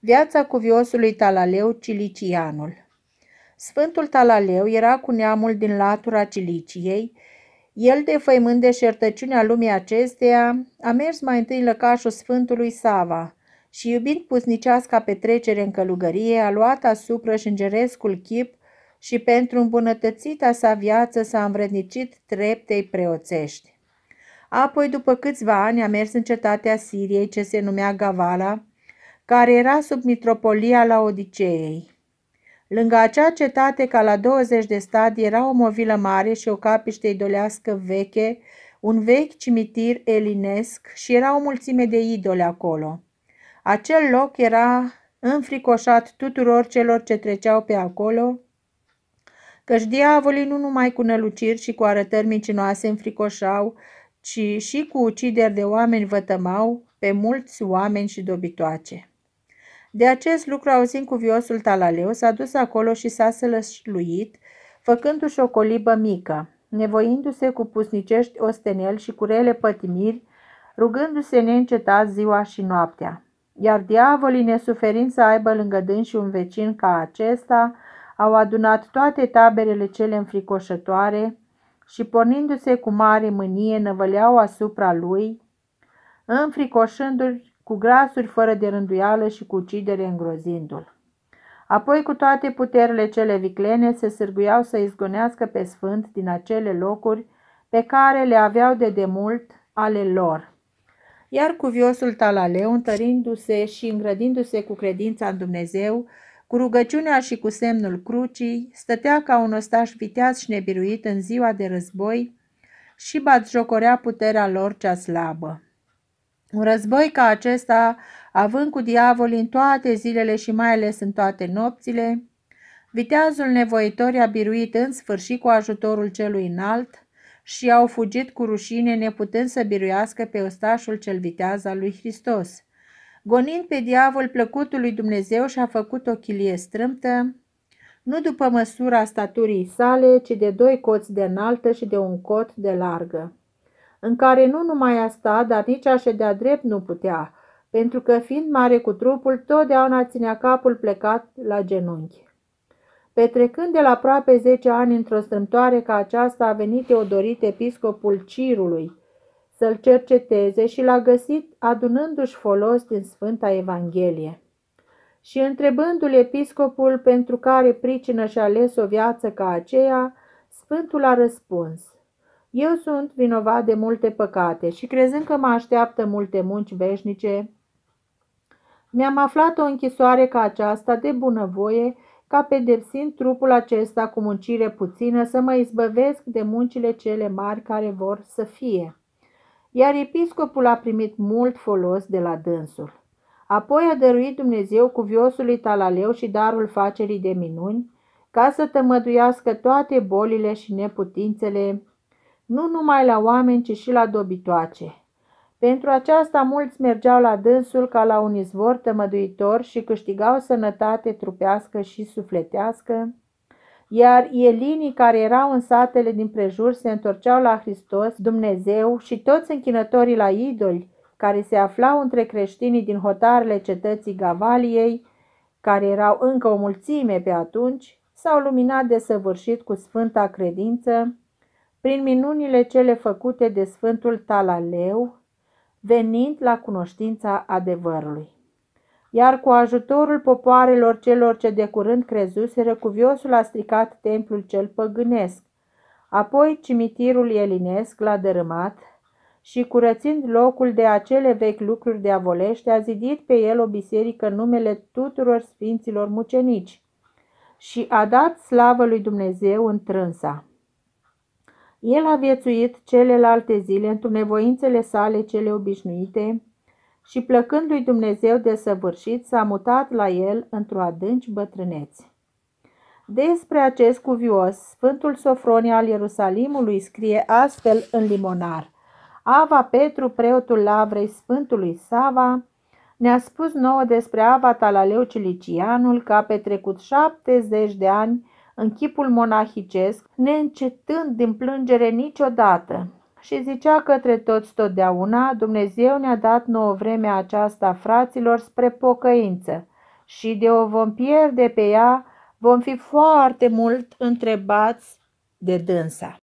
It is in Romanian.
Viața cuviosului Talaleu Cilicianul Sfântul Talaleu era cu neamul din latura Ciliciei, el, de de șertăciunea lumii acesteia, a mers mai întâi lăcașul Sfântului Sava și, iubind pusnicească petrecere în călugărie, a luat asupra și îngerescul chip și pentru îmbunătățita sa viață s-a învrednicit treptei preoțești. Apoi, după câțiva ani, a mers în cetatea Siriei, ce se numea Gavala, care era sub mitropolia la Odiceei. Lângă acea cetate, ca la 20 de stadi, era o movilă mare și o capiște idolească veche, un vechi cimitir elinesc și era o mulțime de idole acolo. Acel loc era înfricoșat tuturor celor ce treceau pe acolo, căci diavolii nu numai cu năluciri și cu arătări mincinoase înfricoșau, ci și cu ucideri de oameni vătămau pe mulți oameni și dobitoace. De acest lucru, auzind viosul Talaleu, s-a dus acolo și s-a sălășluit, făcându-și o colibă mică, nevoindu-se cu pusnicești ostenel și cu rele pătimiri, rugându-se neîncetat ziua și noaptea. Iar diavolii, nesuferind să aibă lângă și un vecin ca acesta, au adunat toate taberele cele înfricoșătoare și, pornindu-se cu mare mânie, năvăleau asupra lui, înfricoșându-l cu glasuri fără de rânduială și cu ucidere îngrozindu-l. Apoi cu toate puterile cele viclene se sârguiau să izgonească pe sfânt din acele locuri pe care le aveau de demult ale lor. Iar cu viosul Talaleu, întărindu-se și îngrădindu-se cu credința în Dumnezeu, cu rugăciunea și cu semnul crucii, stătea ca un ostaș viteaz și nebiruit în ziua de război și batjocorea puterea lor cea slabă. Un război ca acesta, având cu diavol în toate zilele și mai ales în toate nopțile, viteazul nevoitor a biruit în sfârșit cu ajutorul celui înalt și au fugit cu rușine neputând să biruiască pe ostașul cel viteaz al lui Hristos. Gonind pe diavol plăcutul lui Dumnezeu și-a făcut o chilie strâmtă, nu după măsura staturii sale, ci de doi coți de înaltă și de un cot de largă în care nu numai a sta, dar nici a ședea drept nu putea, pentru că fiind mare cu trupul, totdeauna ținea capul plecat la genunchi. Petrecând de la aproape zece ani într-o strâmtoare ca aceasta, a venit Teodorit, episcopul Cirului, să-l cerceteze și l-a găsit adunându-și folos din Sfânta Evanghelie. Și întrebându-l episcopul pentru care pricină și-a ales o viață ca aceea, Sfântul a răspuns – eu sunt vinovat de multe păcate și crezând că mă așteaptă multe munci veșnice, mi-am aflat o închisoare ca aceasta de bunăvoie, ca pedepsind trupul acesta cu muncire puțină să mă izbăvesc de muncile cele mari care vor să fie. Iar episcopul a primit mult folos de la dânsul. Apoi a dăruit Dumnezeu viosului talaleu și darul facerii de minuni, ca să tămăduiască toate bolile și neputințele nu numai la oameni, ci și la dobitoace. Pentru aceasta mulți mergeau la dânsul ca la un izvor tămăduitor și câștigau sănătate trupească și sufletească, iar elinii care erau în satele din prejur se întorceau la Hristos, Dumnezeu și toți închinătorii la idoli, care se aflau între creștinii din hotarele cetății Gavaliei, care erau încă o mulțime pe atunci, s-au luminat de săvârșit cu sfânta credință, prin minunile cele făcute de Sfântul Talaleu, venind la cunoștința adevărului. Iar cu ajutorul popoarelor celor ce de curând crezuseră, cuviosul a stricat templul cel păgânesc, apoi cimitirul elinesc l-a dărâmat și curățind locul de acele vechi lucruri de avolește, a zidit pe el o biserică în numele tuturor sfinților mucenici și a dat slavă lui Dumnezeu în trânsa. El a viețuit celelalte zile într nevoințele sale cele obișnuite și plăcând lui Dumnezeu de săvârșit s-a mutat la el într-o adânci bătrâneți. Despre acest cuvios, Sfântul Sofronie al Ierusalimului scrie astfel în limonar. Ava Petru, preotul lavrei Sfântului Sava, ne-a spus nouă despre Ava Talaleu Cilicianul că a petrecut 70 de ani în chipul monahicesc, neîncetând din plângere niciodată. Și zicea către toți totdeauna, Dumnezeu ne-a dat nouă vremea aceasta fraților spre pocăință și de o vom pierde pe ea, vom fi foarte mult întrebați de dânsa.